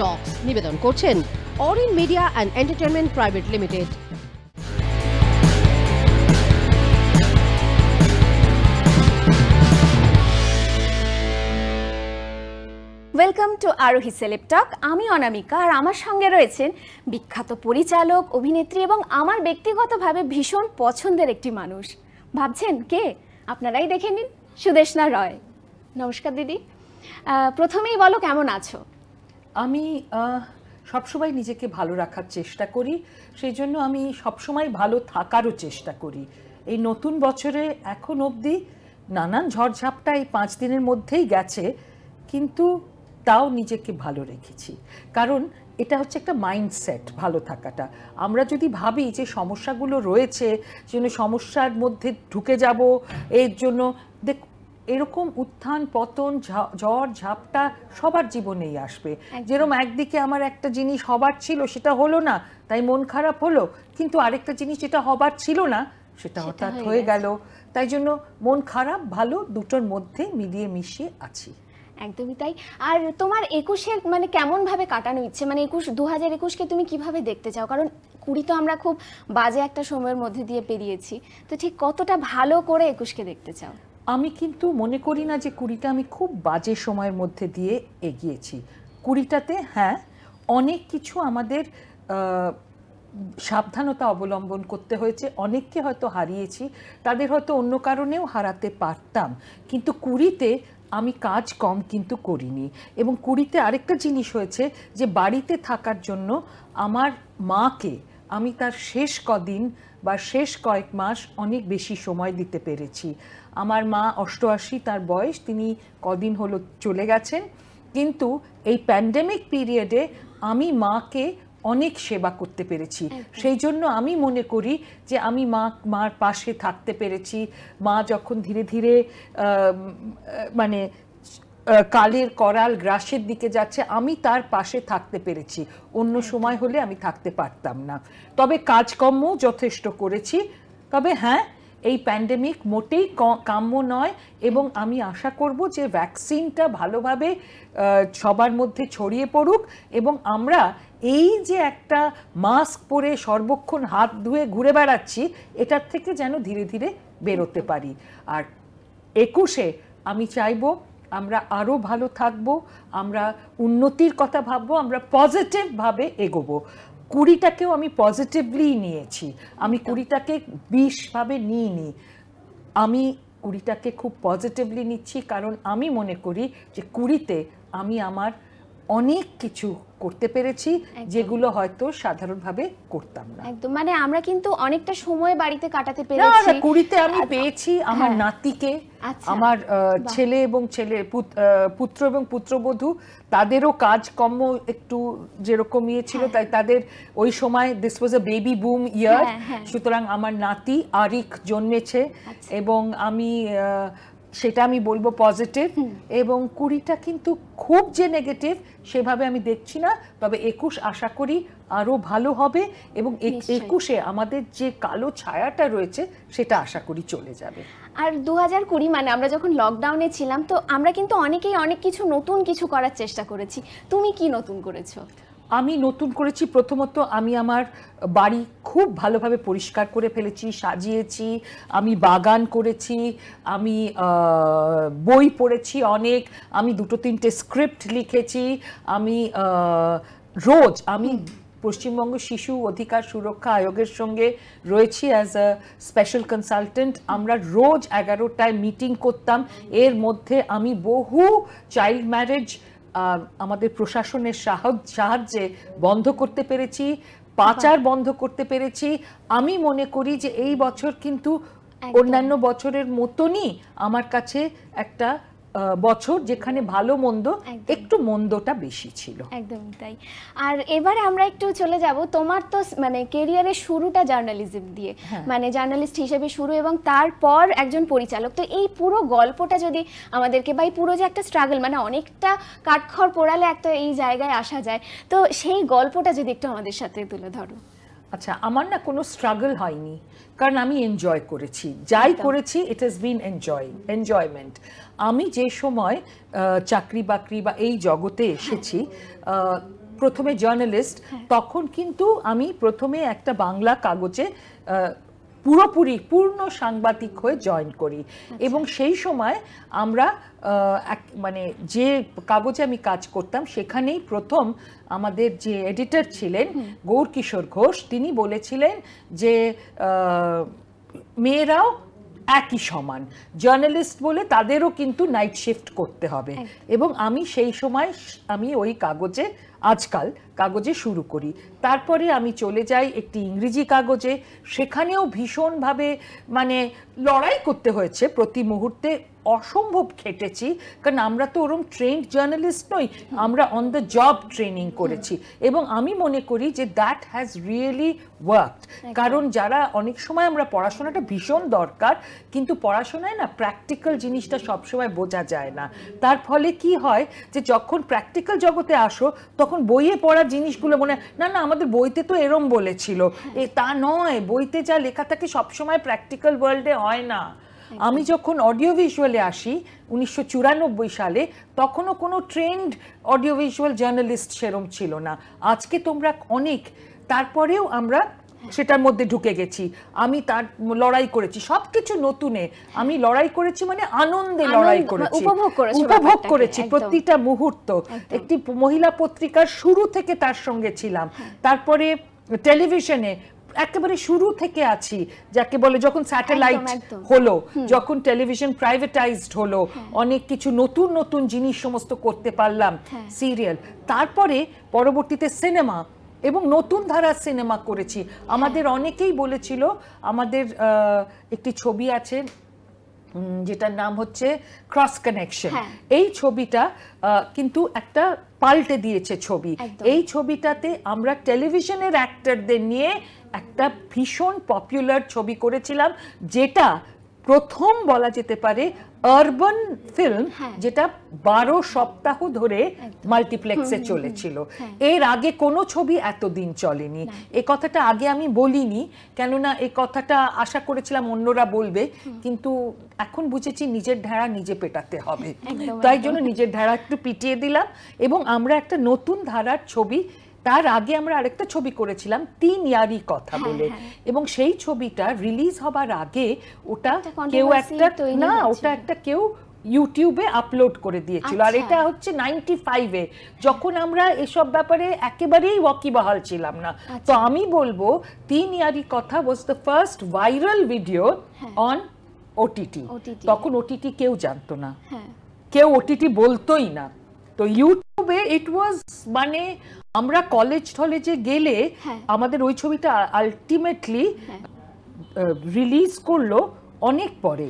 টক্স নিবেদন করছেন Arin media and entertainment private limited welcome to Arohi celeb talk আমি অনামিকা আর আমার সঙ্গে রয়েছেন বিখ্যাত পরিচালক অভিনেত্রী এবং আমার ব্যক্তিগতভাবে ভীষণ পছন্দের একটি মানুষ ভাবছেন কে আপনারাই দেখে নিন সুদেশনা রয় নমস্কার দিদি প্রথমেই বলো কেমন আছো আমি সবসময় নিজেকে ভালো রাখার চেষ্টা করি সেই জন্য আমি সবসময় ভালো থাকারও চেষ্টা করি এই নতুন বছরে এখন অবধি নানান ঝড়ঝাপটা এই পাঁচ দিনের মধ্যেই গেছে কিন্তু তাও নিজেকে ভালো রেখেছি কারণ এটা হচ্ছে একটা মাইন্ডসেট ভালো থাকাটা আমরা যদি ভাবি যে সমস্যাগুলো রয়েছে যেন সমস্যার মধ্যে ঢুকে যাব এর জন্য দেখ এরকম উত্থান পতন জ্বর ঝাপটা সবার জীবনেই আসবে যেরকম একদিকে আমার একটা জিনিস হবার ছিল সেটা হলো না তাই মন খারাপ হলো কিন্তু আরেকটা জিনিস যেটা হবার ছিল না সেটা হঠাৎ হয়ে গেল তাই জন্য মন খারাপ ভালো দুটোর মধ্যে মিলিয়ে মিশিয়ে আছি একদমই তাই আর তোমার একুশের মানে কেমনভাবে কাটানো ইচ্ছে মানে একুশ দু হাজার একুশকে তুমি কিভাবে দেখতে চাও কারণ কুড়ি তো আমরা খুব বাজে একটা সময়ের মধ্যে দিয়ে পেরিয়েছি তো ঠিক কতটা ভালো করে একুশকে দেখতে চাও আমি কিন্তু মনে করি না যে কুড়িটা আমি খুব বাজে সময়ের মধ্যে দিয়ে এগিয়েছি কুড়িটাতে হ্যাঁ অনেক কিছু আমাদের সাবধানতা অবলম্বন করতে হয়েছে অনেককে হয়তো হারিয়েছি তাদের হয়তো অন্য কারণেও হারাতে পারতাম কিন্তু কুড়িতে আমি কাজ কম কিন্তু করিনি এবং কুড়িতে আরেকটা জিনিস হয়েছে যে বাড়িতে থাকার জন্য আমার মাকে আমি তার শেষ কদিন বা শেষ কয়েক মাস অনেক বেশি সময় দিতে পেরেছি আমার মা অষ্টআশি তার বয়স তিনি কদিন হলো চলে গেছেন কিন্তু এই প্যান্ডেমিক পিরিয়ডে আমি মাকে অনেক সেবা করতে পেরেছি সেই জন্য আমি মনে করি যে আমি মা মার পাশে থাকতে পেরেছি মা যখন ধীরে ধীরে মানে কালের করাল গ্রাসের দিকে যাচ্ছে আমি তার পাশে থাকতে পেরেছি অন্য সময় হলে আমি থাকতে পারতাম না তবে কাজকর্ম যথেষ্ট করেছি তবে হ্যাঁ এই প্যান্ডেমিক মোটেই কাম্য নয় এবং আমি আশা করব যে ভ্যাকসিনটা ভালোভাবে সবার মধ্যে ছড়িয়ে পড়ুক এবং আমরা এই যে একটা মাস্ক পরে সর্বক্ষণ হাত ধুয়ে ঘুরে বেড়াচ্ছি এটার থেকে যেন ধীরে ধীরে বেরোতে পারি আর একুশে আমি চাইবো আমরা আরও ভালো থাকব আমরা উন্নতির কথা ভাববো আমরা পজিটিভভাবে এগোবো কুড়িটাকেও আমি পজিটিভলি নিয়েছি আমি আচ্ছা। কুড়িটাকে বিষভাবে নিইনি আমি কুড়িটাকে খুব পজিটিভলি নিচ্ছি কারণ আমি মনে করি যে কুড়িতে আমি আমার অনেক কিছু করতে পেরেছি যেগুলো হয়তো সাধারণভাবে করতাম না একদম মানে আমরা কিন্তু অনেকটা সময় বাড়িতে কাটাতে পেরেছি কুড়িতে আমি পেয়েছি হ্যাঁ। আমার নাতিকে আচ্ছা, আমার ছেলে এবং ছেলে পুত্র এবং পুত্রবধূ তাদেরও কাজকর্ম একটু যেরকম ইয়ে ছিল হ্যাঁ। তাই তাদের ওই সময় this was a baby boom year সুতরাং আমার নাতি আরিক জন্মেছে আচ্ছা। এবং আমি সেটা আমি বলবো পজিটিভ এবং কুড়িটা কিন্তু খুব যে নেগেটিভ সেভাবে আমি দেখছি না তবে একুশ আশা করি আরও ভালো হবে এবং একুশে আমাদের যে কালো ছায়াটা রয়েছে সেটা আশা করি চলে যাবে আর দু হাজার কুড়ি মানে আমরা যখন লকডাউনে ছিলাম তো আমরা কিন্তু অনেকেই অনেক কিছু নতুন কিছু করার চেষ্টা করেছি তুমি কি নতুন করেছো আমি নতুন করেছি প্রথমত আমি আমার বাড়ি খুব ভালোভাবে পরিষ্কার করে ফেলেছি সাজিয়েছি আমি বাগান করেছি আমি বই পড়েছি অনেক আমি দুটো তিনটে স্ক্রিপ্ট লিখেছি আমি রোজ আমি পশ্চিমবঙ্গ শিশু অধিকার সুরক্ষা আয়োগের সঙ্গে রয়েছি অ্যাজ আ স্পেশাল কনসালটেন্ট আমরা রোজ এগারোটায় মিটিং করতাম এর মধ্যে আমি বহু চাইল্ড ম্যারেজ আমাদের প্রশাসনের সাহায্যে বন্ধ করতে পেরেছি পাচার হ্যাঁ। বন্ধ করতে পেরেছি আমি মনে করি যে এই বছর কিন্তু অন্যান্য বছরের মতনই আমার কাছে একটা বছর যেখানে ভালো মন্দ একটু মন্দটা বেশি ছিল একদমই তাই আর এবারে আমরা একটু চলে যাব তোমার তো মানে কেরিয়ারের শুরুটা জার্নালিজম দিয়ে হ্যাঁ। মানে জার্নালিস্ট হিসেবে শুরু এবং তারপর একজন পরিচালক তো এই পুরো গল্পটা যদি আমাদেরকে বা এই পুরো যে একটা স্ট্রাগল মানে অনেকটা কাঠখড় পোড়ালে একটা এই জায়গায় আসা যায় তো সেই গল্পটা যদি একটু আমাদের সাথে তুলে ধরো আচ্ছা আমার না কোনো স্ট্রাগল হয়নি কারণ আমি এনজয় করেছি যাই আচ্ছা। করেছি it has been enjoy enjoyment আমি যে সময় চাকরি বাকরি বা এই জগতে হ্যাঁ। এসেছি প্রথমে জার্নালিস্ট হ্যাঁ। তখন কিন্তু আমি প্রথমে একটা বাংলা কাগজে পুরোপুরি পূর্ণ সাংবাদিক হয়ে জয়েন করি আচ্ছা। এবং সেই সময় আমরা মানে যে কাগজে আমি কাজ করতাম সেখানেই প্রথম আমাদের যে এডিটর ছিলেন গৌর কিশোর ঘোষ তিনি বলেছিলেন যে মেয়েরাও একই সমান জার্নালিস্ট বলে তাদেরও কিন্তু নাইট শিফট করতে হবে এবং আমি সেই সময় আমি ওই কাগজে আজকাল কাগজে শুরু করি তারপরে আমি চলে যাই একটি ইংরেজি কাগজে সেখানেও ভীষণভাবে মানে লড়াই করতে হয়েছে প্রতি মুহূর্তে অসম্ভব খেটেছি কারণ আমরা তো ওরম ট্রেন্ড জার্নালিস্ট নই আমরা অন দ্য জব ট্রেনিং করেছি এবং আমি মনে করি যে দ্যাট হ্যাজ রিয়েলি ওয়ার্কড কারণ যারা অনেক সময় আমরা পড়াশোনাটা ভীষণ দরকার কিন্তু পড়াশোনায় না প্র্যাকটিক্যাল জিনিসটা সবসময় বোঝা যায় না তার ফলে কি হয় যে যখন প্র্যাকটিক্যাল জগতে আসো তখন বইয়ে পড়া জিনিসগুলো মনে না না আমাদের বইতে তো এরম বলেছিল এ তা নয় বইতে যা লেখা থাকে সবসময় প্র্যাকটিক্যাল ওয়ার্ল্ডে হয় না আমি যখন অডিও ভিজুয়ালে আসি উনিশশো সালে তখনও কোনো ট্রেন্ড অডিও ভিজুয়াল জার্নালিস্ট সেরম ছিল না আজকে তোমরা অনেক তারপরেও আমরা সেটার মধ্যে ঢুকে গেছি আমি তার লড়াই করেছি সবকিছু নতুনে আমি লড়াই করেছি মানে আনন্দে লড়াই মানে করেছি উপভোগ করেছি প্রতিটা মুহূর্ত একটি মহিলা পত্রিকার শুরু থেকে তার সঙ্গে ছিলাম হ্যাঁ। তারপরে টেলিভিশনে একেবারে শুরু থেকে আছি যাকে বলে যখন স্যাটেলাইট হলো যখন টেলিভিশন প্রাইভেটাইজড হলো হ্যাঁ। অনেক কিছু নতুন নতুন জিনিস সমস্ত করতে পারলাম সিরিয়াল হ্যাঁ। তারপরে পরবর্তীতে সিনেমা এবং নতুন ধারা সিনেমা করেছি আমাদের হ্যাঁ। অনেকেই বলেছিল আমাদের একটি ছবি আছে যেটার নাম হচ্ছে ক্রস কানেকশন এই ছবিটা কিন্তু একটা পাল্টে দিয়েছে ছবি এই ছবিটাতে আমরা টেলিভিশনের অ্যাক্টরদের নিয়ে একটা ভীষণ পপুলার ছবি করেছিলাম যেটা প্রথম বলা যেতে পারে আরবান হ্যাঁ। ফিল্ম যেটা বারো সপ্তাহ ধরে মাল্টিপ্লেক্সে চলেছিল হ্যাঁ। এর আগে কোনো ছবি এতদিন চলেনি এ কথাটা আগে আমি বলিনি কেননা এ কথাটা আশা করেছিলাম অন্যরা বলবে কিন্তু এখন বুঝেছি নিজের ঢেড়া নিজে পেটাতে হবে তাই জন্য নিজের ঢেড়া একটু পিটিয়ে দিলাম এবং আমরা একটা নতুন ধারার ছবি তার আগে আমরা আরেকটা ছবি করেছিলাম তিন ইয়ারি কথা হ্যাঁ, বলে হ্যাঁ। এবং সেই ছবিটা রিলিজ হবার আগে ওটা কেউ একটা না ওটা একটা কেউ ইউটিউবে আপলোড করে দিয়েছিল আর আচ্ছা। এটা হচ্ছে নাইনটি ফাইভে যখন আমরা এসব ব্যাপারে একেবারেই ওয়াকিবহাল ছিলাম না আচ্ছা। তো আমি বলবো Teen Yaari Katha was the first viral video on OTT তখন ওটিটি কেউ জানতো না হ্যাঁ। কেউ ওটিটি বলতোই না তো ইউটিউব ইট ওয়াজ মানে আমরা কলেজ টলেজে গেলে হ্যাঁ। আমাদের ওই ছবিটা হ্যাঁ। আলটিমেটলি রিলিজ করলো অনেক পরে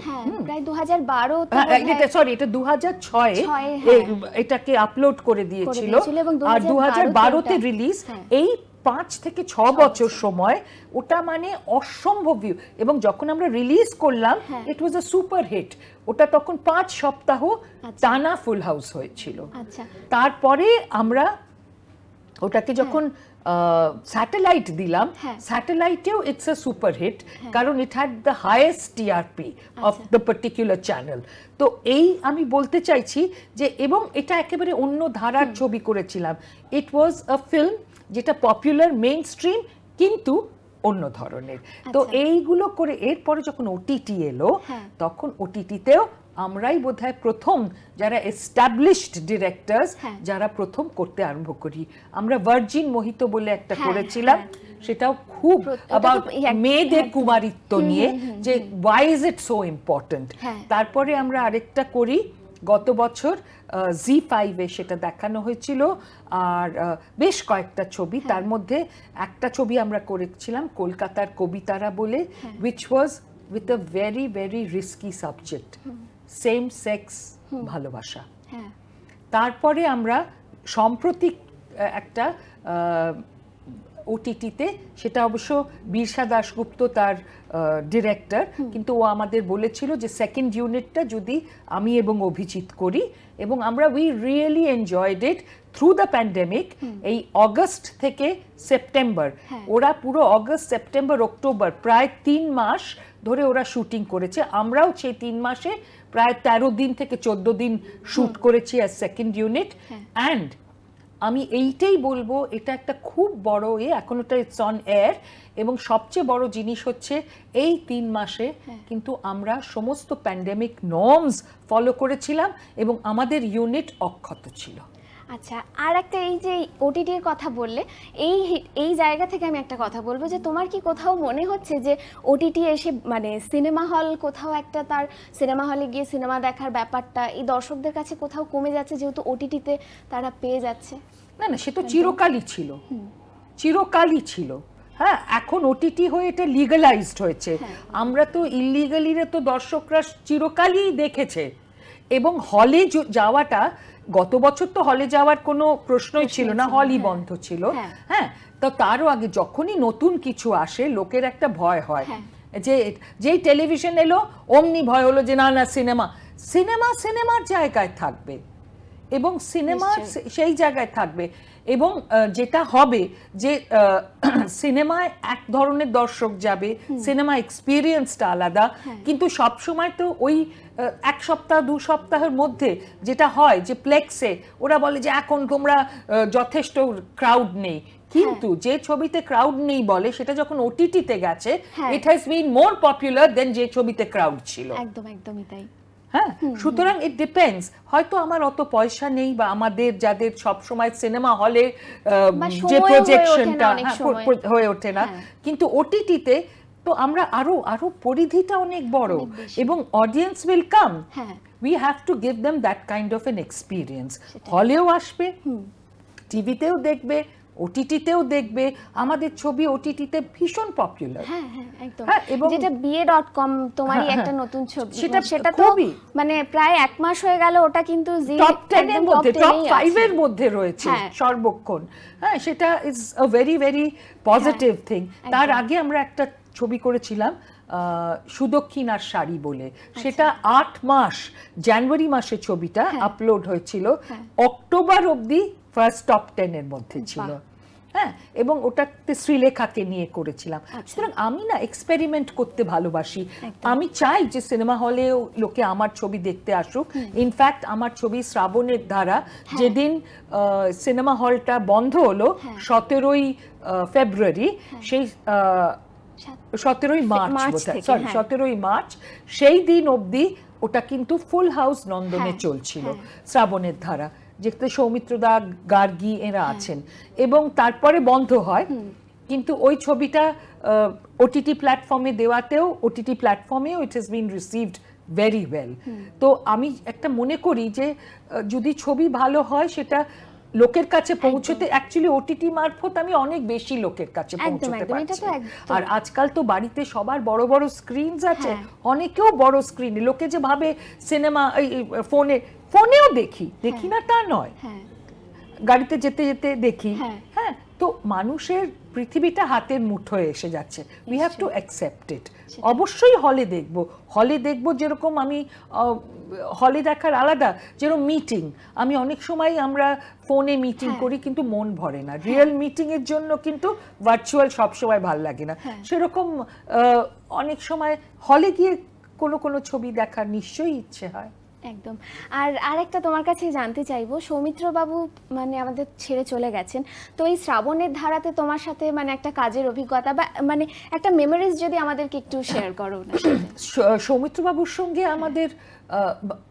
সরি হ্যাঁ, এটাকে আপলোড করে দিয়েছিল আর দু হাজার বারোতে রিলিজ এই পাঁচ থেকে ছ বছর সময় ওটা মানে অসম্ভব ভিউ এবং যখন আমরা রিলিজ করলাম ইট ওয়াজ আ সুপার হিট ওটা তখন পাঁচ সপ্তাহ আচ্ছা। টানা ফুল হাউস হয়েছিল আচ্ছা। তারপরে আমরা ওটাকে হ্যাঁ। যখন স্যাটেলাইট দিলাম স্যাটেলাইটেও ইটস এ সুপার হিট কারণ it had the highest TRP of the particular channel তো এই আমি বলতে চাইছি যে এবং এটা একেবারে অন্য ধারার ছবি করেছিলাম ইট ওয়াজ আ ফিল্ম যেটা পপুলার মেইন স্ট্রিম কিন্তু অন্য ধরনের তো আচ্ছা। এইগুলো করে এরপরে যখন ওটিটি এলো হ্যাঁ। তখন ওটিটিতেও আমরাই বোধ প্রথম যারা এস্টাবলিশড হ্যাঁ। ডিরেক্টরস যারা প্রথম করতে আরম্ভ করি আমরা ভার্জিন মোহিত বলে একটা হ্যাঁ, করেছিলাম সেটাও খুব অ্যাবাউট মেয়েদের কুমারিত্ব নিয়ে যে why is it so important তারপরে আমরা আরেকটা করি গত বছর জি ফাইভে সেটা দেখানো হয়েছিল আর বেশ কয়েকটা ছবি হ্যাঁ। তার মধ্যে একটা ছবি আমরা করেছিলাম কলকাতার কবিতারা বলে which was with a very very risky subject same sex ভালোবাসা হ্যাঁ। তারপরে আমরা সম্প্রতি একটা ওটিটিতে সেটা অবশ্য বিরসা দাশগুপ্ত তার ডিরেক্টর কিন্তু ও আমাদের বলেছিল যে সেকেন্ড ইউনিটটা যদি আমি এবং অভিজিৎ করি এবং আমরা we really enjoyed it through the pandemic এই অগস্ট থেকে সেপ্টেম্বর হ্যাঁ। ওরা পুরো অগস্ট সেপ্টেম্বর অক্টোবর প্রায় তিন মাস ধরে ওরা শুটিং করেছে আমরাও সেই তিন মাসে প্রায় তেরো দিন থেকে চোদ্দ দিন শ্যুট করেছি অ্যাজ সেকেন্ড ইউনিট অ্যান্ড আমি এইটাই বলবো এটা একটা খুব বড় এ এখন ওটা ইটস অন এয়ার এবং সবচেয়ে বড় জিনিস হচ্ছে এই তিন মাসে হ্যাঁ। কিন্তু আমরা সমস্ত প্যান্ডেমিক নর্মস ফলো করেছিলাম এবং আমাদের ইউনিট অক্ষত ছিল আচ্ছা আর একটা এই যে ওটিটির কথা বললে এই এই জায়গা থেকে আমি একটা কথা বলবো যে তোমার কি কোথাও মনে হচ্ছে যে ওটিটি এসে মানে সিনেমা হল কোথাও একটা তার সিনেমা হলে গিয়ে সিনেমা দেখার ব্যাপারটা এই দর্শকদের কাছে কোথাও কমে যাচ্ছে যেহেতু ওটিটিতে তারা পেয়ে যাচ্ছে না না সে তো চিরকালই ছিল চিরকালই ছিল হ্যাঁ এখন ওটিটি হয়ে এটা লিগালাইজড হয়েছে হ্যাঁ। আমরা তো ইলিগালিরা তো দর্শকরা চিরকালই দেখেছে এবং হলে যাওয়াটা গত বছর তো হলে যাওয়ার কোনো প্রশ্নই ছিল না হলই বন্ধ হ্যাঁ। ছিল হ্যাঁ।, হ্যাঁ তো তারও আগে যখনই নতুন কিছু আসে লোকের একটা ভয় হয় হ্যাঁ। যে যেই টেলিভিশন এলো অমনি ভয় হলো যে না না সিনেমা সিনেমা সিনেমার জায়গায় থাকবে এবং সিনেমা সেই জায়গায় থাকবে এবং যেটা হবে যে সিনেমায় এক ধরনের দর্শক যাবে সিনেমা এক্সপিরিয়েন্সটা আলাদা কিন্তু সবসময় তো ওই এক সপ্তাহ দু সপ্তাহের মধ্যে যেটা হয় যে প্লেক্সে ওরা বলে যে এখন তোমরা যথেষ্ট ক্রাউড নেই কিন্তু হ্যাঁ। যে ছবিতে ক্রাউড নেই বলে সেটা যখন ওটিটিতে গেছে ইট হ্যাজ বিন মোর পপুলার দেন যে ছবিতে ক্রাউড ছিল একদম একদমই তাই হ্যাঁ সুতরাং ইট ডিপেন্ডস হয়তো আমার অত পয়সা নেই বা আমাদের যাদের সব সময় সিনেমা হলে যে প্রজেকশনটা হয়ে ওঠে না হ্যাঁ, হ্যাঁ। কিন্তু ওটিটিতে তো আমরা আরো আরো পরিধিটা অনেক বড় এবং audience welcome come we have to give them that kind of an experience হলেও আসবে টিভিতেও দেখবে ওটিটিতেও দেখবে আমাদের ছবি ওটিটিতে ভীষণ পপুলার হ্যাঁ হ্যাঁ একদম হ্যাঁ, এবং যেটা বিয়ে ডট কম তোমারই হ্যাঁ, একটা হ্যাঁ। নতুন ছবি সেটা সেটা তো মানে প্রায় এক মাস হয়ে গেল ওটা কিন্তু টপ 10 এর মধ্যে টপ 5 এর মধ্যে রয়েছে সর্বক্ষণ হ্যাঁ সেটা is a very very positive thing তার আগে আমরা একটা ছবি করেছিলাম সুদক্ষিণার শাড়ি বলে আচ্ছা। সেটা আট মাস জানুয়ারি মাসে ছবিটা আপলোড হ্যাঁ। হয়েছিল হ্যাঁ। অক্টোবর অবধি ফার্স্ট টপ টেনের মধ্যে ছিল হ্যাঁ এবং ওটাতে শ্রীলেখাকে নিয়ে করেছিলাম আচ্ছা। সুতরাং আমি না এক্সপেরিমেন্ট করতে ভালোবাসি আমি চাই যে সিনেমা হলেও লোকে আমার ছবি দেখতে আসুক ইনফ্যাক্ট আমার ছবি শ্রাবণের দ্বারা হ্যাঁ। যেদিন সিনেমা হলটা বন্ধ হলো সতেরোই ফেব্রুয়ারি সেই সতেরোই মার্চ সরি হ্যাঁ। সতেরোই মার্চ সেই দিন অবধি ওটা কিন্তু ফুল হাউস নন্দনে হ্যাঁ, চলছিল হ্যাঁ। শ্রাবণের ধারা যেখানে সৌমিত্রদা গার্গি এরা আছেন এবং তারপরে বন্ধ হয় কিন্তু ওই ছবিটা ওটিটি প্ল্যাটফর্মে দেওয়াতেও ওটিটি প্ল্যাটফর্মে it has been received very well তো আমি একটা মনে করি যে যদি ছবি ভালো হয় সেটা লোকের কাছে পৌঁছতে অ্যাকচুয়ালি ওটিটি মারফত আমি অনেক বেশি লোকের কাছে পৌঁছতে পারছি আর আজকাল তো বাড়িতে সবার বড় বড় স্ক্রিনস আছে হ্যাঁ। অনেকেও বড় স্ক্রিনে লোকে যে ভাবে সিনেমা ফোনে ফোনেও দেখি হ্যাঁ। দেখি না তা নয় হ্যাঁ। গাড়িতে যেতে যেতে দেখি হ্যাঁ তো মানুষের পৃথিবীটা হাতের মুঠোয় এসে যাচ্ছে we have to accept it অবশ্যই হলে দেখব হলে দেখব যেরকম আমি হলে দেখার আলাদা যেরকম মিটিং আমি অনেক সময় আমরা ফোনে মিটিং হ্যাঁ। করি কিন্তু মন ভরে না রিয়েল মিটিংয়ের জন্য কিন্তু ভার্চুয়াল সবসময় ভাল লাগে না হ্যাঁ। সেরকম অনেক সময় হলে গিয়ে কোনো কোনো ছবি দেখার নিশ্চয়ই ইচ্ছে হয় একদম আর আরেকটা তোমার কাছে জানতে চাইবো সৌমিত্র বাবু মানে আমাদের ছেড়ে চলে গেছেন তো এই শ্রাবণের ধারাতে তোমার সাথে মানে একটা কাজের অভিজ্ঞতা বা মানে একটা মেমোরিজ যদি আমাদেরকে একটু শেয়ার করো না সৌমিত্র বাবুর সঙ্গে আমাদের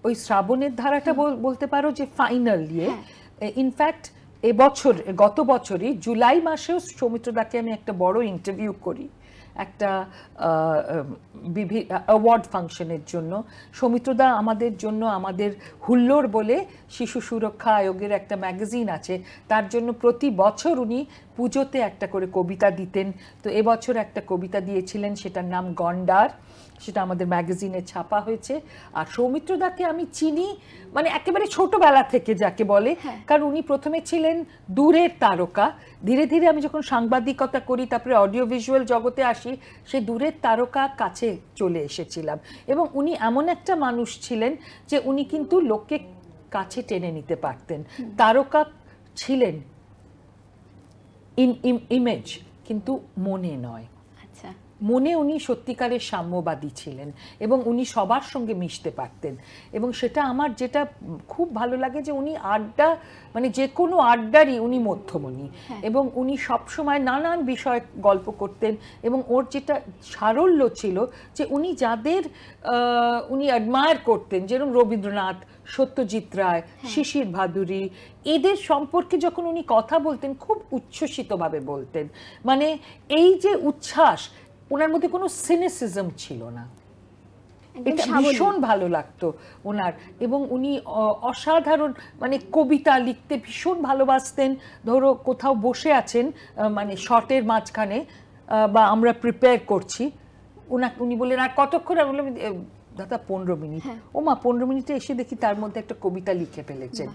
ওই শ্রাবণের ধারাটা বলতে পারো যে ফাইনাল ইয়ে ইনফ্যাক্ট এবছর গত বছরই জুলাই মাসেও সৌমিত্রদাকে আমি একটা বড় ইন্টারভিউ করি একটা অ্যাওয়ার্ড ফাংশনের জন্য সৌমিত্রদা আমাদের জন্য আমাদের হুল্লোর বলে শিশু সুরক্ষা আয়োগের একটা ম্যাগাজিন আছে তার জন্য প্রতি বছর উনি পুজোতে একটা করে কবিতা দিতেন তো এবছর একটা কবিতা দিয়েছিলেন সেটার নাম গন্ডার সেটা আমাদের ম্যাগাজিনে ছাপা হয়েছে আর সৌমিত্রদাকে আমি চিনি মানে একেবারে ছোটবেলা থেকে যাকে বলে হ্যাঁ। কারণ উনি প্রথমে ছিলেন দূরের তারকা ধীরে ধীরে আমি যখন সাংবাদিকতা করি তারপরে অডিও ভিজুয়াল জগতে আসি সে দূরের তারকা কাছে চলে এসেছিলাম এবং উনি এমন একটা মানুষ ছিলেন যে উনি কিন্তু লোককে কাছে টেনে নিতে পারতেন তারকা ছিলেন ইন ইমেজ কিন্তু মনে নয় মনে উনি সত্যিকারের সাম্যবাদী ছিলেন এবং উনি সবার সঙ্গে মিশতে পারতেন এবং সেটা আমার যেটা খুব ভালো লাগে যে উনি আড্ডা মানে যে কোনো আড্ডারই উনি মধ্যমণি হ্যাঁ। এবং উনি সবসময় নানান বিষয়ে গল্প করতেন এবং ওর যেটা সারল্য ছিল যে উনি যাদের উনি অ্যাডমায়ার করতেন যেরকম রবীন্দ্রনাথ সত্যজিৎ রায় হ্যাঁ। শিশির ভাদুরী এদের সম্পর্কে যখন উনি কথা বলতেন খুব উচ্ছ্বসিতভাবে বলতেন মানে এই যে উচ্ছ্বাস ওনার মধ্যে কোনো সিনিসিজম ছিল না এটা ভীষণ ভালো লাগতো ওনার এবং উনি অসাধারণ মানে কবিতা লিখতে ভীষণ ভালোবাসতেন ধরো কোথাও বসে আছেন মানে শর্টের মাঝখানে বা আমরা প্রিপেয়ার করছি ওনাকে উনি বললেন আর কতক্ষণ আর বললাম দাদা পনেরো মিনিট হ্যাঁ। ও মা পনেরো মিনিটে এসে দেখি তার মধ্যে একটা কবিতা লিখে ফেলেছেন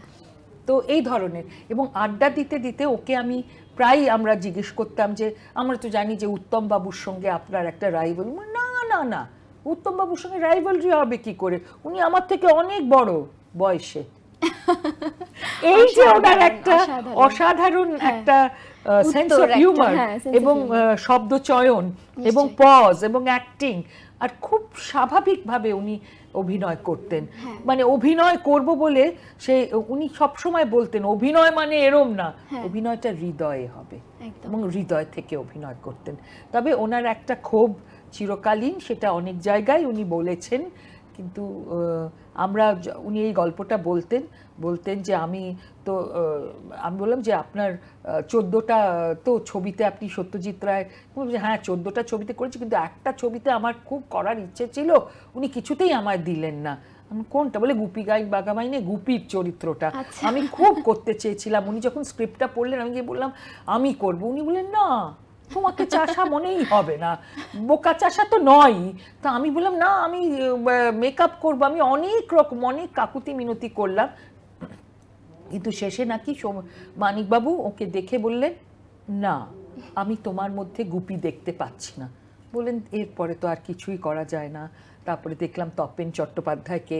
তো এই ধরনের এবং আড্ডা দিতে দিতে ওকে আমি প্রায়ই আমরা জিজ্ঞেস করতাম যে আমরা তো জানি যে উত্তমবাবুর সঙ্গে আপনার একটা রাইভেল মানে না না না উত্তমবাবুর সঙ্গে রাইভেলরি হবে কি করে উনি আমার থেকে অনেক বড় বয়সে এই যে ওনার একটা অসাধারণ হ্যাঁ। একটা সেন্স অফ হিউমার এবং শব্দ চয়ন এবং পজ এবং অ্যাক্টিং আর খুব স্বাভাবিকভাবে উনি অভিনয় করতেন হ্যাঁ। মানে অভিনয় করব বলে সে উনি সবসময় বলতেন অভিনয় মানে এরম না হ্যাঁ। অভিনয়টা হৃদয়ে হবে এবং হৃদয় থেকে অভিনয় করতেন তবে ওনার একটা ক্ষোভ চিরকালীন সেটা অনেক জায়গায় উনি বলেছেন কিন্তু আমরা উনি এই গল্পটা বলতেন বলতেন যে আমি তো আমি বললাম যে আপনার চোদ্দোটা তো ছবিতে আপনি সত্যজিৎ রায় হ্যাঁ চোদ্দোটা ছবিতে করেছি কিন্তু একটা ছবিতে আমার খুব করার ইচ্ছে ছিল উনি কিছুতেই আমায় দিলেন না আমি কোনটা বলে গুপি গাইন বাগামাইনে গুপির চরিত্রটা আচ্ছা। আমি খুব করতে চেয়েছিলাম উনি যখন স্ক্রিপ্টটা পড়লেন আমি গিয়ে বললাম আমি করব উনি বললেন না তোমাকে চাষা মনেই হবে না বোকা চাষা তো নয় তা আমি বললাম না আমি মেকআপ করবো আমি অনেক রকম অনেক কাকুতি মিনতি করলাম কিন্তু শেষে নাকি মানিকবাবু ওকে দেখে বললেন না আমি তোমার মধ্যে গুপি দেখতে পাচ্ছি না বলেন এরপরে তো আর কিছুই করা যায় না তারপরে দেখলাম তপেন চট্টোপাধ্যায়কে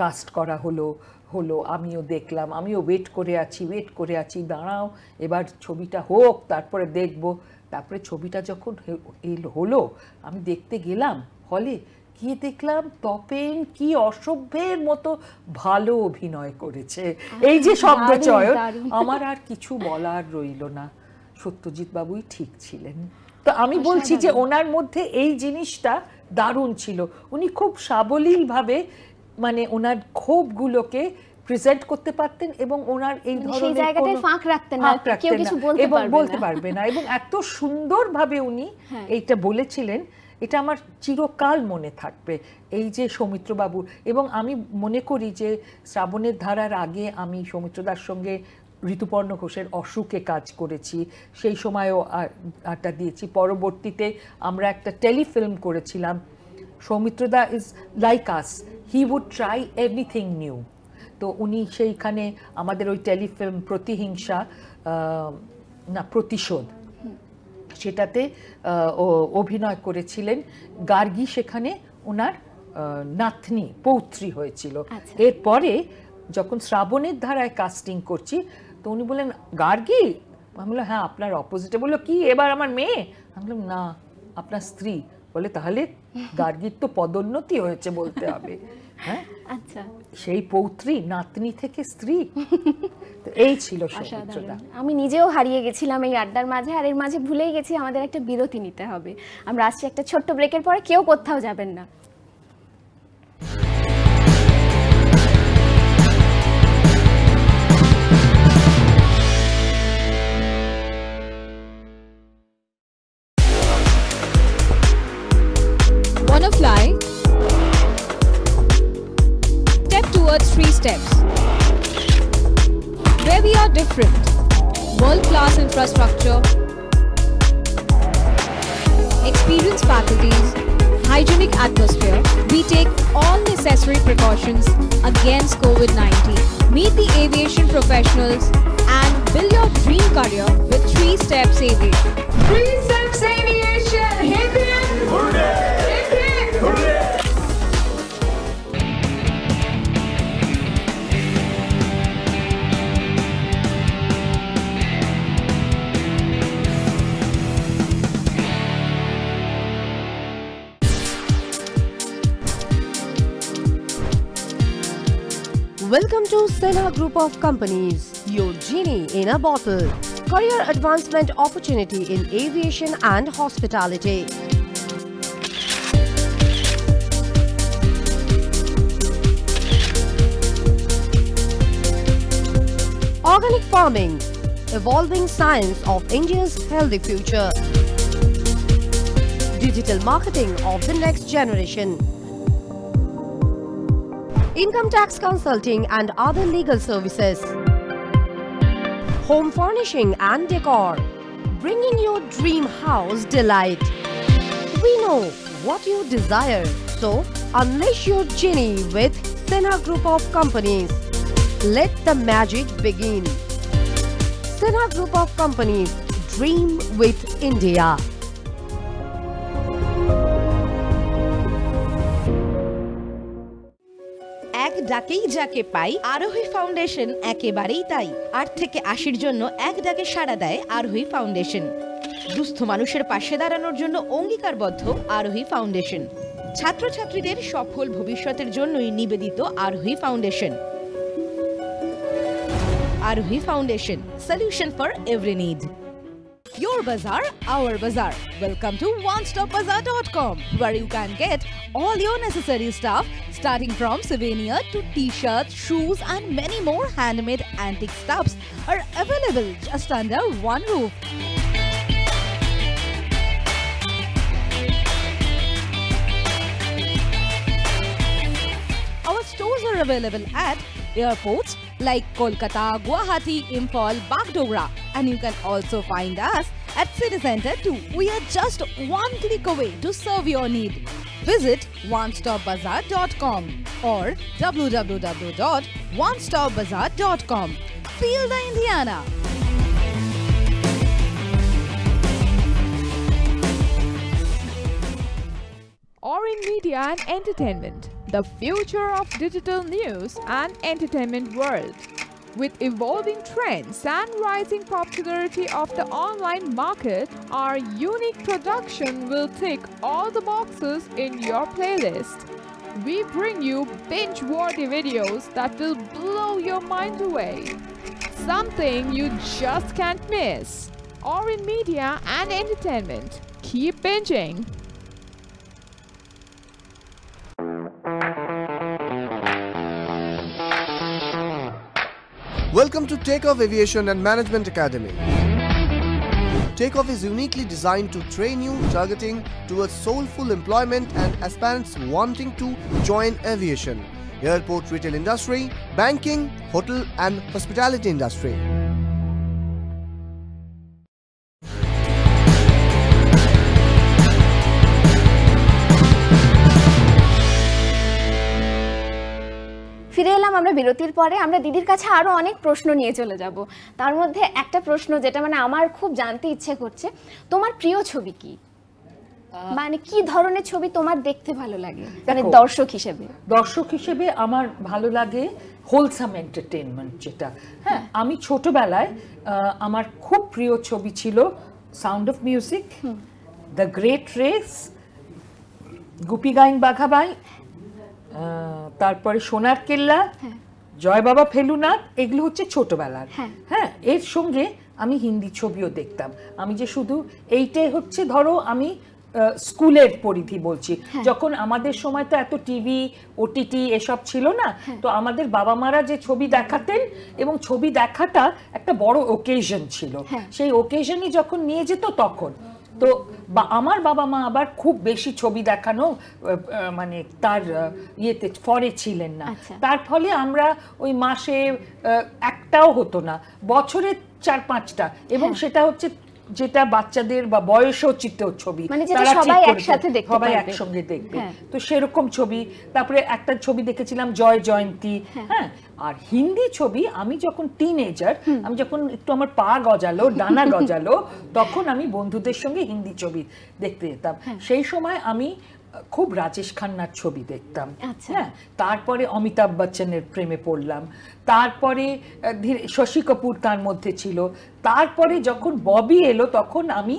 কাস্ট করা হলো হলো আমিও দেখলাম আমিও ওয়েট করে আছি ওয়েট করে আছি দাঁড়াও এবার ছবিটা হোক তারপরে দেখব তারপরে ছবিটা যখন হলো আমি দেখতে গেলাম হলে কি দেখলাম তপেন কি অসভ্যের মতো ভালো অভিনয় করেছে এই যে শব্দ চয়ন আমার আর কিছু বলার রইল না সত্যজিৎ বাবুই ঠিক ছিলেন তো আমি বলছি যে ওনার মধ্যে এই জিনিসটা দারুণ ছিল উনি খুব সাবলীলভাবে মানে ওনার ক্ষোভগুলোকে প্রেজেন্ট করতে পারতেন এবং ওনার এই ধরনের জায়গাটায় ফাঁক রাখতেন না কেউ কিছু বলতে পারবে না বলতে পারবে না এবং এত সুন্দরভাবে উনি হ্যাঁ। এইটা বলেছিলেন এটা আমার চিরকাল মনে থাকবে এই যে সৌমিত্রবাবু এবং আমি মনে করি যে শ্রাবণের ধারার আগে আমি সৌমিত্রদার সঙ্গে ঋতুপর্ণ ঘোষের অসুখে কাজ করেছি সেই সময়ও আটা দিয়েছি পরবর্তীতে আমরা একটা টেলিফিল্ম করেছিলাম সৌমিত্রদা is like us he would try everything new তো উনি সেইখানে আমাদের ওই টেলিফিল্ম প্রতিহিংসা না প্রতিশোধ সেটাতে অভিনয় করেছিলেন গার্গী সেখানে ওনার নাতনি পৌত্রী হয়েছিল আচ্ছা। এরপরে যখন শ্রাবণের ধারায় কাস্টিং করছি তো উনি বললেন গার্গী আমি বললাম হ্যাঁ আপনার অপোজিটে বললো কি এবার আমার মেয়ে আমি বললাম না আপনার স্ত্রী বলে তাহলে গার্গীর তো পদোন্নতি হয়েছে বলতে হবে হ্যাঁ আচ্ছা সেই পৌত্রী নাতনি থেকে স্ত্রী এই ছিল আমি নিজেও হারিয়ে গেছিলাম এই আড্ডার মাঝে আর এর মাঝে ভুলেই গেছি আমাদের একটা বিরতি নিতে হবে আমরা আসছি একটা ছোট্ট ব্রেকের পরে কেউ কোথাও যাবেন না of companies. Your genie in a bottle. Career advancement opportunity in aviation and hospitality. Organic farming, evolving science of India's healthy future. Digital marketing of the next generation income tax consulting and other legal services, home furnishing and decor, bringing your dream house delight. We know what you desire, so unleash your genie with Sinha Group of Companies. Let the magic begin. Sinha Group of Companies, dream with India. ডাকেই যাকে পাই আরোহী foundation একেবারেই তাই আট থেকে আশির জন্য এক ডাকে সাড়া দেয় আরোহী ফাউন্ডেশন দুস্থ মানুষের পাশে দাঁড়ানোর জন্য অঙ্গীকারবদ্ধ আরোহী ফাউন্ডেশন ছাত্রছাত্রীদের সফল ভবিষ্যতের জন্যই নিবেদিত Arohi foundation Arohi foundation solution for every need Your bazaar, our bazaar. Welcome to onestopbazaar.com where you can get all your necessary stuff starting from souvenir to t-shirts, shoes and many more handmade antique stuffs are available just under one roof. Our stores are available at airports like Kolkata, Guwahati, Imphal, Bagdogra and you can also find us at City Center too. We are just one click away to serve your need. Visit onestopbazaar.com or www.onestopbazaar.com. Feel the Indiana. Orin Media and Entertainment, the future of digital news and entertainment world. With evolving trends and rising popularity of the online market, our unique production will tick all the boxes in your playlist. We bring you binge-worthy videos that will blow your mind away. Something you just can't miss. Or in media and entertainment. Keep binging! Welcome to Takeoff Aviation and Management Academy. Takeoff is uniquely designed to train you targeting towards soulful employment and aspirants wanting to join aviation, airport retail industry, banking, hotel and hospitality industry. বিরতির পরে আমরা দিদির কাছে আরও অনেক প্রশ্ন নিয়ে চলে যাব তার মধ্যে একটা প্রশ্ন যেটা মানে আমার খুব জানতে ইচ্ছে করছে তোমার প্রিয় ছবি কি মানে কি ধরনের ছবি তোমার দেখতে ভালো লাগে মানে দর্শক হিসেবে দর্শক হিসেবে আমার ভালো লাগে হোলসাম এন্টারটেনমেন্ট যেটা হ্যাঁ আমি ছোটবেলায় আমার খুব প্রিয় ছবি ছিল sound of music the great race Goopy Gyne বাঘাবাই তারপরে সোনার কেল্লা হ্যাঁ। জয় বাবা ফেলুনাথ এগুলো হচ্ছে ছোটবেলার হ্যাঁ।, হ্যাঁ এর সঙ্গে আমি হিন্দি ছবিও দেখতাম আমি যে শুধু এইটাই হচ্ছে ধরো আমি স্কুলের পরিধি বলছি হ্যাঁ। যখন আমাদের সময় তো এত টিভি ওটিটি এসব ছিল না হ্যাঁ। তো আমাদের বাবা মারা যে ছবি দেখাতেন এবং ছবি দেখাটা একটা বড় ওকেশন ছিল সেই ওকেশনই যখন নিয়ে যেত তখন তো আমার বাবা মা আবার খুব বেশি ছবি দেখানো মানে তার ইয়েতে ফরে ছিলেন না আচ্ছা। তার ফলে আমরা ওই মাসে একটাও হতো না বছরে চার পাঁচটা এবং হ্যাঁ। সেটা হচ্ছে যেটা বাচ্চাদের বা বয়সোচিত ছবি মানে তারা সবাই একসাথে দেখতে সবাই একসঙ্গে দেখবে হ্যাঁ। তো সেরকম ছবি তারপরে একটা ছবি দেখেছিলাম জয় জয়ন্তী হ্যাঁ, হ্যাঁ আর হিন্দি ছবি আমি যখন টিন এজার আমি যখন একটু আমার পা গজালো ডানা গজালো তখন আমি বন্ধুদের সঙ্গে হিন্দি ছবি দেখতে যেতাম হ্যাঁ। সেই সময় আমি খুব রাজেশ খান্নার ছবি দেখতাম আচ্ছা। হ্যাঁ তারপরে অমিতাভ বচ্চনের প্রেমে পড়লাম তারপরে ধীরে শশী কপুর তার মধ্যে ছিল তারপরে যখন ববি এলো তখন আমি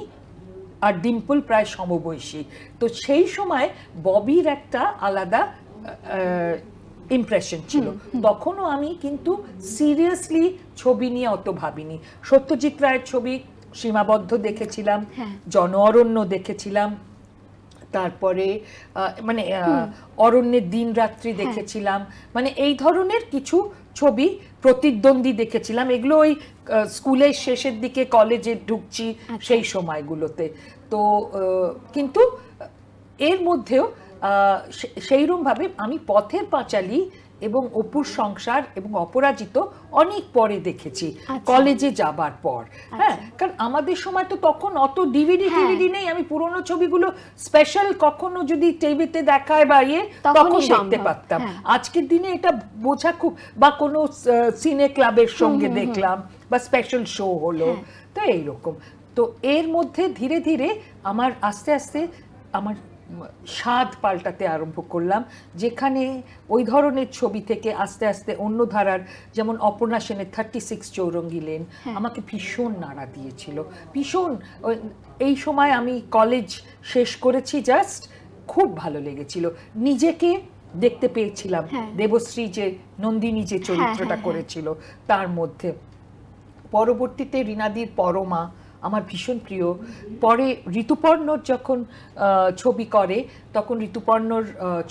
আর ডিম্পল প্রায় সমবয়সী তো সেই সময় ববির একটা আলাদা ইমপ্রেশন ছিল তখনও আমি কিন্তু সিরিয়াসলি ছবি নিয়ে অত ভাবিনি সত্যজিৎ রায়ের ছবি সীমাবদ্ধ দেখেছিলাম হ্যাঁ। জন অরণ্য দেখেছিলাম তারপরে মানে অরণ্যের দিন রাত্রি হ্যাঁ। দেখেছিলাম মানে এই ধরনের কিছু ছবি প্রতিদ্বন্দ্বী দেখেছিলাম এগুলো ওই স্কুলের শেষের দিকে কলেজে ঢুকছি আচ্ছা। সেই সময়গুলোতে তো কিন্তু এর মধ্যেও সেইরমভাবে আমি পথের পাঁচালী এবং অপুর সংসার এবং অপরাজিত অনেক পরে দেখেছি আচ্ছা। কলেজে যাবার পর আচ্ছা। হ্যাঁ কারণ আমাদের সময় তো তখন অত ডিভিডি টিভিডি হ্যাঁ। নেই আমি পুরনো ছবিগুলো স্পেশাল কখনো যদি টিভিতে দেখায় বা ইয়ে তখন দেখতে পারতাম হ্যাঁ। আজকের দিনে এটা বোঝা খুব বা কোনো সিনে ক্লাবের সঙ্গে দেখলাম বা স্পেশাল শো হলো হ্যাঁ। তো এইরকম তো এর মধ্যে ধীরে ধীরে আমার আস্তে আস্তে আমার স্বাদ পাল্টাতে আরম্ভ করলাম যেখানে ওই ধরনের ছবি থেকে আস্তে আস্তে অন্য ধারার যেমন অপর্ণা সেনের থার্টি সিক্স চৌরঙ্গি লেন হ্যাঁ। আমাকে ভীষণ নাড়া দিয়েছিল ভীষণ এই সময় আমি কলেজ শেষ করেছি জাস্ট খুব ভালো লেগেছিল নিজেকে দেখতে পেয়েছিলাম হ্যাঁ। দেবশ্রী যে নন্দিনী যে হ্যাঁ, চরিত্রটা করেছিল তার মধ্যে পরবর্তীতে রিনাদির পরমা আমার ভীষণ প্রিয় পরে ঋতুপর্ণর যখন ছবি করে তখন ঋতুপর্ণর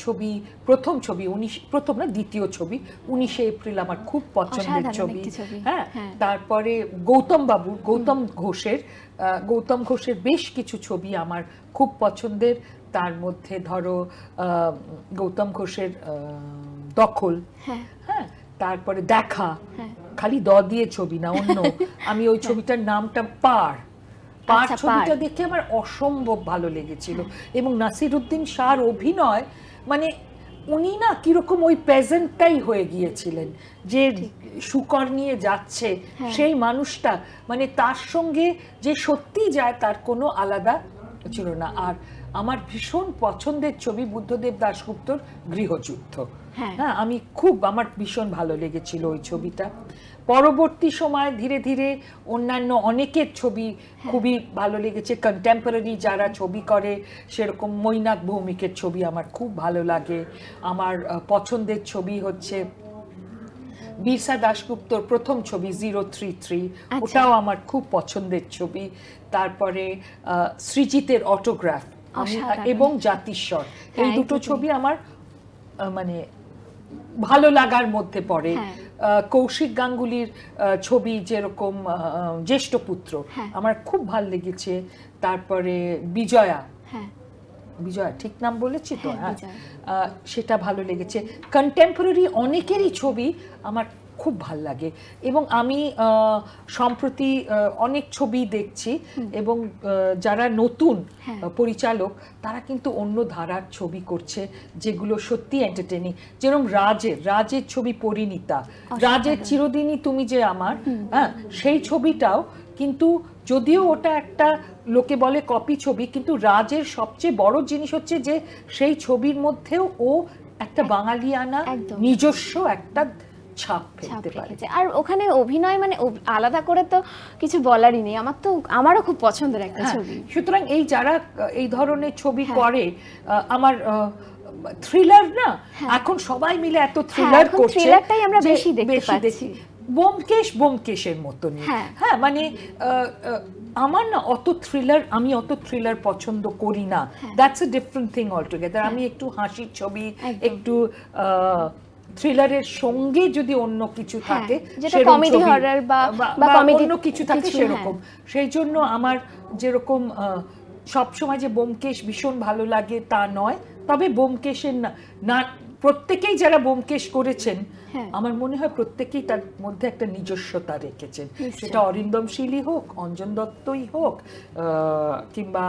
ছবি প্রথম ছবি উনিশ প্রথম না দ্বিতীয় ছবি উনিশে এপ্রিল আমার খুব পছন্দের ছবি হ্যাঁ, হ্যাঁ তারপরে গৌতম বাবু গৌতম ঘোষের গৌতম ঘোষের বেশ কিছু ছবি আমার খুব পছন্দের তার মধ্যে ধরো গৌতম ঘোষের দখল হ্যাঁ, হ্যাঁ তারপরে দেখা হ্যাঁ। খালি দ দিয়ে ছবি না অন্য আমি ওই হ্যাঁ। ছবিটার নামটা পার পার আচ্ছা, ছবিটা দেখে আমার অসম্ভব ভালো লেগেছিল হ্যাঁ। এবং নাসিরুদ্দিন শাহর অভিনয় মানে উনি না কিরকম ওই প্রেজেন্টটাই হয়ে গিয়েছিলেন যে শুকর নিয়ে যাচ্ছে সেই মানুষটা মানে তার সঙ্গে যে সত্যি যায় তার কোনো আলাদা ছিল না আর আমার ভীষণ পছন্দের ছবি বুদ্ধদেব দাশগুপ্তর গৃহযুদ্ধ হ্যাঁ আমি খুব আমার ভীষণ ভালো লেগেছিল ওই ছবিটা পরবর্তী সময় ধীরে ধীরে অন্যান্য অনেকের ছবি হ্যাঁ। খুবই ভালো লেগেছে কন্টেম্পোরারি যারা ছবি করে সেরকম মৈনাক ভৌমিকের ছবি আমার খুব ভালো লাগে আমার পছন্দের ছবি হচ্ছে বিরসা দাশগুপ্তর প্রথম ছবি জিরো থ্রি থ্রি ওটাও আমার খুব পছন্দের ছবি তারপরে সৃজিতের অটোগ্রাফ মানে, এবং জাতিস্বর হ্যাঁ, এই দুটো ছবি আমার মানে ভালো লাগার মধ্যে পড়ে হ্যাঁ। কৌশিক গাঙ্গুলির ছবি যেরকম জ্যেষ্ঠ পুত্র হ্যাঁ। আমার খুব ভাল লেগেছে তারপরে বিজয়া বিজয়া ঠিক নাম বলেছি তো সেটা ভালো লেগেছে কন্টেম্পোরারি অনেকেরই ছবি আমার খুব ভাল লাগে এবং আমি সম্প্রতি অনেক ছবি দেখছি এবং যারা নতুন হ্যাঁ। পরিচালক তারা কিন্তু অন্য ধারার ছবি করছে যেগুলো সত্যি এন্টারটেনিং যেরকম রাজের রাজের ছবি পরিণীতা রাজের চিরদিনই তুমি যে আমার হ্যাঁ সেই ছবিটাও কিন্তু যদিও ওটা একটা লোকে বলে কপি ছবি কিন্তু রাজের সবচেয়ে বড় জিনিস হচ্ছে যে সেই ছবির মধ্যেও ও একটা বাঙালিয়ানা নিজস্ব একটা ছাপ ফেলতে পারে আর ওখানে অভিনয় মানে আলাদা করে তো কিছু বলারই নেই আমার তো আমারও খুব পছন্দের একটা হ্যাঁ, ছবি সুতরাং এই যারা এই ধরনের ছবি হ্যাঁ। করে আমার থ্রিলার না হ্যাঁ। এখন সবাই মিলে এত থ্রিলার করছে থ্রিলারটাই আমরা বেশি দেখতে পাচ্ছি বোমকেশ বোমকেশের মতনই হ্যাঁ মানে আমার না অত থ্রিলার আমি অত থ্রিলার পছন্দ করি না that's a different thing altogether আমি একটু হাসির ছবি একটু আহ থ্রিলারের সঙ্গে যদি অন্য কিছু হ্যাঁ, থাকে অন্য কিছু থাকে হ্যাঁ। সেরকম সেই জন্য আমার যেরকম সবসময় যে বোমকেশ ভীষণ ভালো লাগে তা নয় তবে বোমকেশের না প্রত্যেকেই যারা বোমকেশ করেছেন হ্যাঁ। আমার মনে হয় প্রত্যেকেই তার মধ্যে একটা নিজস্বতা রেখেছেন সেটা অরিন্দম শিলি হোক অঞ্জন দত্তই হোক কিংবা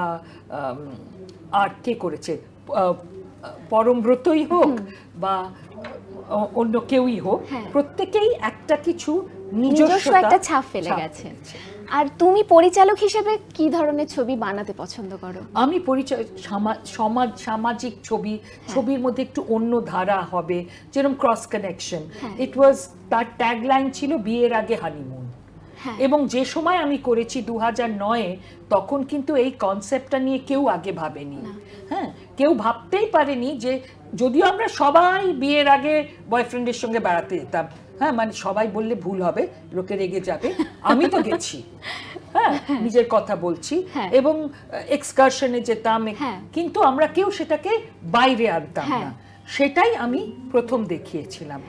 আর কে করেছে পরমব্রতই হোক বা অন্য কেউই হোক হ্যাঁ। প্রত্যেকেই একটা কিছু নিজস্ব একটা ছাপ ফেলে গেছে আর তুমি পরিচালক হিসেবে কি ধরনের ছবি বানাতে পছন্দ করো আমি পরিচয় সমাজ সামাজিক ছবি হ্যাঁ। ছবির মধ্যে একটু অন্য ধারা হবে যেরকম ক্রস কানেকশন ইট ওয়াজ তার ট্যাগলাইন ছিল বিয়ের আগে হানিমুন হ্যাঁ। এবং যে সময় আমি করেছি দু নয়ে তখন কিন্তু এই কনসেপ্টটা নিয়ে কেউ আগে ভাবেনি হ্যাঁ কেউ ভাবতেই পারেনি যে যদিও আমরা সবাই বিয়ের আগে বয়ফ্রেন্ডের সঙ্গে বেড়াতে যেতাম হ্যাঁ মানে সবাই বললে ভুল হবে লোকে রেগে যাবে আমি তো গেছি হ্যাঁ, হ্যাঁ। নিজের কথা বলছি হ্যাঁ। এবং এক্সকারশনে যেতাম হ্যাঁ। কিন্তু আমরা কেউ সেটাকে বাইরে আনতাম না সেটাই আমি প্রথম দেখিয়েছিলাম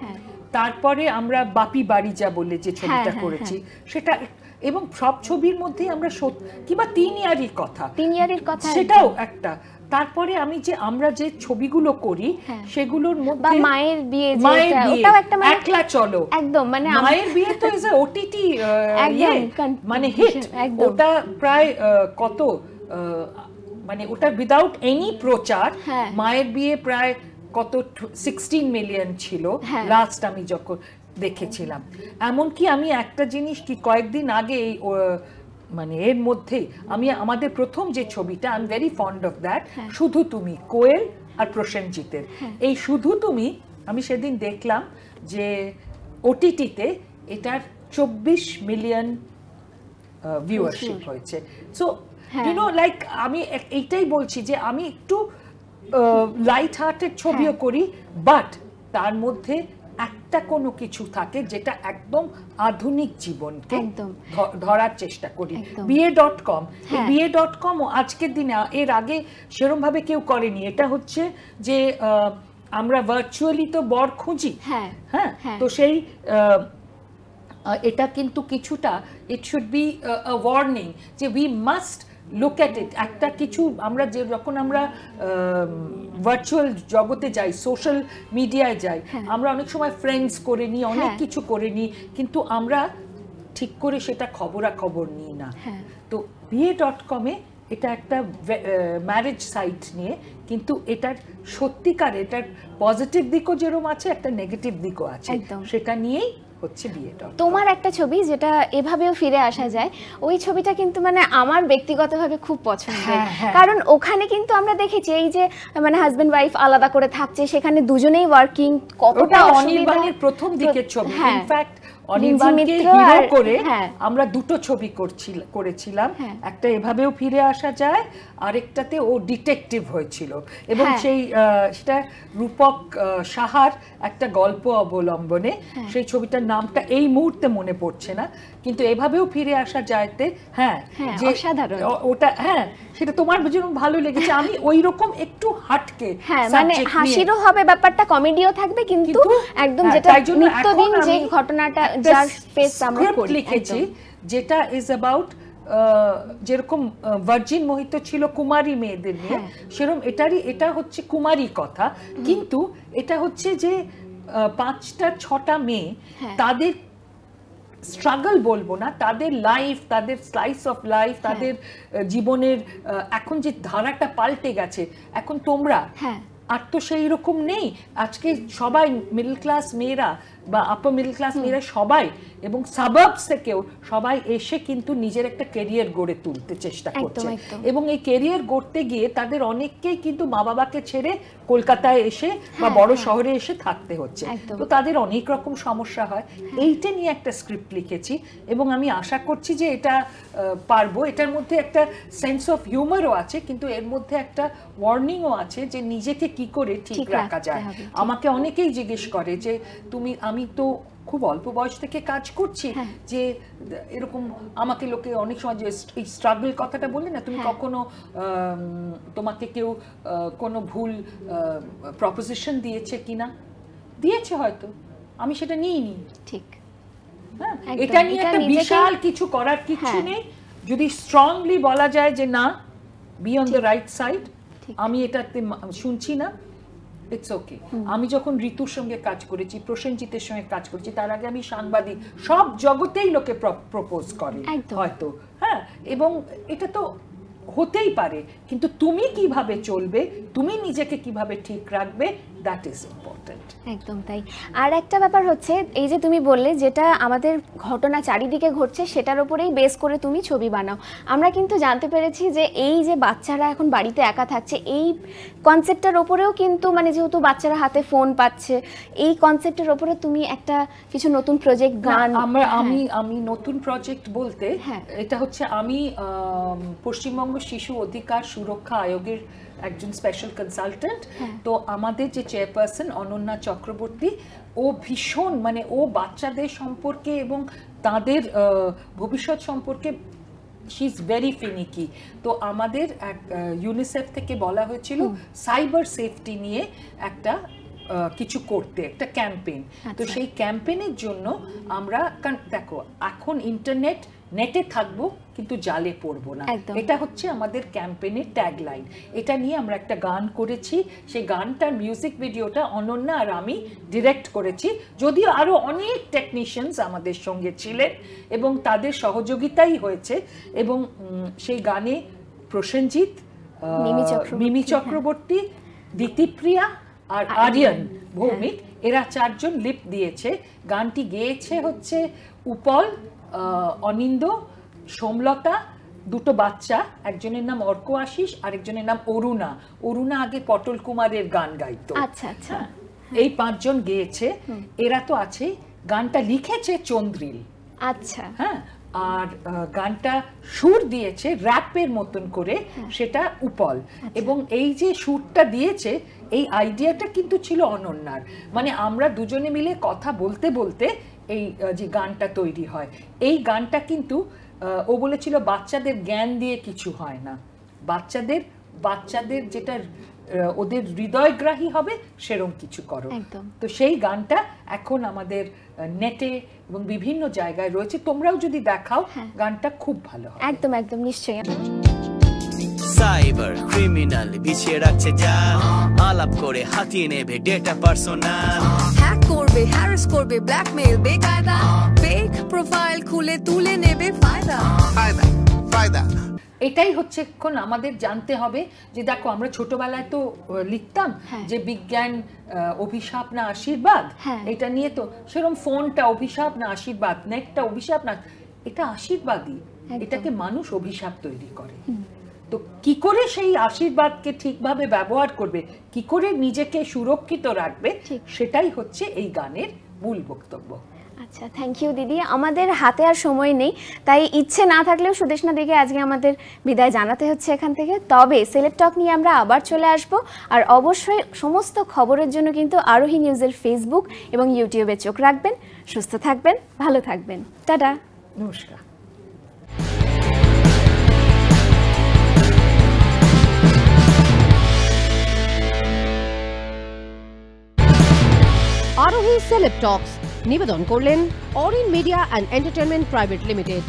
তারপরে আমরা বাপি বাড়ি যা বলে যে ছবিটা করেছি সেটা এবং সব ছবির মধ্যে আমরা কিংবা তিন ইয়ারির কথা তিন ইয়ারির কথা সেটাও একটা তারপরে আমি যে আমরা যে ছবিগুলো করি হ্যাঁ। সেগুলোর মধ্যে মায়ের বিয়ে মায়ের একটা মানে একলা চলো একদম মানে মায়ের বিয়ে তো ইজ ইয়ে, ওটিটি মানে হিট ওটা প্রায় কত মানে ওটা উইদাউট এনি প্রচার হ্যাঁ। মায়ের বিয়ে প্রায় কত সিক্সটিন মিলিয়ন ছিল লাস্ট হ্যাঁ। আমি যখন দেখেছিলাম এমনকি আমি একটা জিনিস কি কয়েকদিন আগে এই মানে এর মধ্যেই আমি আমাদের প্রথম যে ছবিটা I am very fond of that Shudhu Tumi কোয়েল আর প্রসেনজিতের হ্যাঁ। এই শুধু তুমি আমি সেদিন দেখলাম যে ওটিটিতে এটার চব্বিশ মিলিয়ন ভিউয়ারশিপ হয়েছে সো ইউনো লাইক আমি এইটাই বলছি যে আমি একটু লাইট হার্টের ছবিও হ্যাঁ। করি বাট তার মধ্যে একটা কোনো কিছু থাকে যেটা একদম আধুনিক জীবনকে ধরার চেষ্টা করি বিএ ডট কম হ্যাঁ। বিএ ডট কম আজকের দিনে এর আগে সেরম ভাবে কেউ করেনি এটা হচ্ছে যে আমরা ভার্চুয়ালি তো বর খুঁজি হ্যাঁ হ্যাঁ, হ্যাঁ। তো সেই এটা কিন্তু কিছুটা it should be a warning যে we must look at it একটা কিছু আমরা যে যখন আমরা ভার্চুয়াল জগতে যাই সোশ্যাল মিডিয়ায় যাই হ্যাঁ। আমরা অনেক সময় ফ্রেন্ডস করে নিই অনেক হ্যাঁ। কিছু করে নিই কিন্তু আমরা ঠিক করে সেটা খবরা খবর নিই না হ্যাঁ। তো বিয়ে ডট কমে এটা একটা ম্যারেজ সাইট নিয়ে কিন্তু এটার সত্যিকার এটার পজিটিভ দিকও যেরকম আছে একটা নেগেটিভ দিকও আছে সেটা নিয়েই হচ্ছে বিয়েটা তোমার একটা ছবি যেটা এভাবেও ফিরে আসা যায় ওই ছবিটা কিন্তু মানে আমার ব্যক্তিগতভাবে খুব পছন্দ হ্যাঁ, হ্যাঁ। কারণ ওখানে কিন্তু আমরা দেখেছি এই যে মানে হাজব্যান্ড ওয়াইফ আলাদা করে থাকছে সেখানে দুজনেই ওয়ার্কিং কতটা অনির্বাণের প্রথম দিকের ছবি ইনফ্যাক্ট হ্যাঁ। আমরা দুটো ছবি করেছিলাম হ্যাঁ। একটা এভাবেও ফিরে আসা যায় আরেকটাতে ও ডিটেকটিভ হয়েছিল এবং হ্যাঁ। সেই সেটা রূপক সাহার একটা গল্প অবলম্বনে সেই ছবিটার নামটা এই মুহূর্তে মনে পড়ছে না কিন্তু এভাবেও ফিরে আসা যায়তে হ্যাঁ যে সাধারণ ওটা হ্যাঁ সেটা তোমার জন্য ভালো লেগেছে আমি ওই রকম একটু হাটকে মানে হাসিরও হবে ব্যাপারটা কমেডিও থাকবে কিন্তু একদম যেটা নিত্যদিন যে ঘটনাটা যার স্পেস আমরা লিখেছি যেটা ইজ অ্যাবাউট যেরকম ভার্জিন মোহিত ছিল কুমারী মেয়েদের নিয়ে হ্যাঁ। সেরকম এটারই এটা হচ্ছে কুমারী কথা কিন্তু এটা হচ্ছে যে পাঁচটা ছটা মেয়ে হ্যাঁ। তাদের স্ট্রাগল বলবো না তাদের লাইফ তাদের স্লাইস অফ লাইফ তাদের জীবনের এখন যে ধারাটা পাল্টে গেছে এখন তোমরা হ্যাঁ। আর তো সেই রকম নেই আজকে সবাই মিডল ক্লাস মেয়েরা বা আপার মিডল ক্লাস মেয়েরা সবাই এবং সাবাবস থেকেও সবাই এসে কিন্তু নিজের একটা কেরিয়ার গড়ে তুলতে চেষ্টা করছে এবং এই কেরিয়ার গড়তে গিয়ে তাদের অনেককেই কিন্তু মা বাবাকে ছেড়ে কলকাতায় এসে বা হ্যাঁ, বড় হ্যাঁ। শহরে এসে থাকতে হচ্ছে তো তাদের অনেক রকম সমস্যা হয় হ্যাঁ। এইটা নিয়ে একটা স্ক্রিপ্ট লিখেছি এবং আমি আশা করছি যে এটা পারবো এটার মধ্যে একটা সেন্স অফ হিউমারও আছে কিন্তু এর মধ্যে একটা ওয়ার্নিংও আছে যে নিজেকে কি করে ঠিক রাখা যায় আমাকে অনেকেই জিজ্ঞেস করে যে তুমি আমি তো খুব অল্প বয়স থেকে কাজ করছি হ্যাঁ। যে এরকম আমাকে লোকে অনেক সময় যে এই স্ট্রাগল কথাটা বললে না তুমি হ্যাঁ। কখনো তোমাকে কেউ কোনো ভুল প্রপোজিশন দিয়েছে কিনা দিয়েছে হয়তো আমি সেটা নিই নি ঠিক হ্যাঁ এটা নিয়ে একটা বিশাল কিছু করার কিছু হ্যাঁ। নেই যদি স্ট্রংলি বলা যায় যে না be on the right side আমি এটাতে শুনছি না ইটস ওকে আমি যখন ঋতুর সঙ্গে কাজ করেছি প্রসেনজিতের সঙ্গে কাজ করেছি তার আগে আমি সাংবাদিক সব জগতেই লোকে প্রপোজ করে হয়তো হ্যাঁ এবং এটা তো হতেই পারে কিন্তু তুমি কিভাবে চলবে তুমি নিজেকে কিভাবে ঠিক রাখবে দ্যাট ইজ ইম্পর্টেন্ট একদম তাই আর একটা ব্যাপার হচ্ছে এই যে তুমি বললে যেটা আমাদের ঘটনা চারিদিকে ঘটছে সেটার উপরেই বেস করে তুমি ছবি বানাও আমরা কিন্তু জানতে পেরেছি যে এই যে বাচ্চারা এখন বাড়িতে একা থাকছে এই কনসেপ্টটার ওপরেও কিন্তু মানে যেহেতু বাচ্চারা হাতে ফোন পাচ্ছে এই কনসেপ্টের ওপরে তুমি একটা কিছু নতুন প্রজেক্ট গান আমরা হ্যাঁ। আমি আমি নতুন প্রজেক্ট বলতে হ্যাঁ এটা হচ্ছে আমি পশ্চিমবঙ্গ শিশু অধিকার সুরক্ষা আয়োগের একজন স্পেশাল হ্যাঁ। কনসালটেন্ট তো আমাদের যে চেয়ারপারসন অনন্যা চক্রবর্তী ও ভীষণ মানে ও বাচ্চাদের সম্পর্কে এবং তাদের ভবিষ্যৎ সম্পর্কে শি ইজ ভেরি ফিনিকি তো আমাদের এক ইউনিসেফ থেকে বলা হয়েছিল সাইবার সেফটি নিয়ে একটা কিছু করতে একটা ক্যাম্পেইন তো আচ্ছা। সেই ক্যাম্পেইনের জন্য আমরা দেখো এখন ইন্টারনেট নেটে থাকবো কিন্তু জালে পড়বো না এটা হচ্ছে আমাদের ক্যাম্পেনের ট্যাগলাইন এটা নিয়ে আমরা একটা গান করেছি সেই গানটার মিউজিক ভিডিওটা অনন্যা আর আমি ডিরেক্ট করেছি যদিও আরও অনেক টেকনিশিয়ানস আমাদের সঙ্গে ছিলেন এবং তাদের সহযোগিতাই হয়েছে এবং সেই গানে প্রসেনজিৎ মিমি চক্রবর্তী হ্যাঁ। দিতিপ্রিয়া আর আরিয়ান হ্যাঁ। ভৌমিক এরা চারজন লিপ দিয়েছে গানটি গেয়েছে হচ্ছে উপল অনিন্দ সোমলতা দুটো বাচ্চা একজনের নাম অর্ক আশিস আরেকজনের নাম অরুণা অরুণা আগে পটল কুমারের গান গাইত আচ্ছা আচ্ছা হ্যাঁ, এই পাঁচজন গেয়েছে এরা তো আছে গানটা লিখেছে চন্দ্রিল আচ্ছা হ্যাঁ আর গানটা সুর দিয়েছে র্যাপের মতন করে হ্যাঁ। সেটা উপল আচ্ছা। এবং এই যে সুরটা দিয়েছে এই আইডিয়াটা কিন্তু ছিল অনন্যার মানে আমরা দুজনে মিলে কথা বলতে বলতে এই যে গানটা তৈরি হয় এই গানটা কিন্তু ও বলেছিল বাচ্চাদের জ্ঞান দিয়ে কিছু হয় না বাচ্চাদের বাচ্চাদের যেটা ওদের হৃদয়গ্রাহী হবে সেরম কিছু করো তো সেই গানটা এখন আমাদের নেটে এবং বিভিন্ন জায়গায় রয়েছে তোমরাও যদি দেখাও হ্যাঁ। গানটা খুব ভালো একদম একদম নিশ্চয়ই সাইবার ক্রিমিনাল বিছিয়ে রাখছে যা আলাপ করে হাতিয়ে নেবে ডেটা পার্সোনাল হ্যাক করবে হ্যারাস করবে ব্ল্যাকমেল বেকায়দা ফেক প্রোফাইল খুলে তুলে নেবে ফায়দা ফায়দা ফায়দা এটাই হচ্ছে এখন আমাদের জানতে হবে যে দেখো আমরা ছোটবেলায় তো লিখতাম হ্যাঁ। যে বিজ্ঞান অভিশাপ না আশীর্বাদ হ্যাঁ। এটা নিয়ে তো সেরকম ফোনটা অভিশাপ না আশীর্বাদ নেটটা অভিশাপ না এটা আশীর্বাদই এটাকে মানুষ অভিশাপ তৈরি করে তো কি করে সেই আশীর্বাদকে ঠিকভাবে ব্যবহার করবে কি করে নিজেকে সুরক্ষিত রাখবে সেটাই হচ্ছে এই গানের মূল বক্তব্য আচ্ছা থ্যাংক ইউ দিদি আমাদের হাতে আর সময় নেই তাই ইচ্ছে না থাকলেও সুদেশনা দিকে আজকে আমাদের বিদায় জানাতে হচ্ছে এখান থেকে তবে সেলেট টক নিয়ে আমরা আবার চলে আসব আর অবশ্যই সমস্ত খবরের জন্য কিন্তু আরোহী নিউজের ফেসবুক এবং ইউটিউবে চোখ রাখবেন সুস্থ থাকবেন ভালো থাকবেন টাটা নমস্কার আরোহী সেলেব টক্স নিবেদন করলেন Arin media and entertainment private limited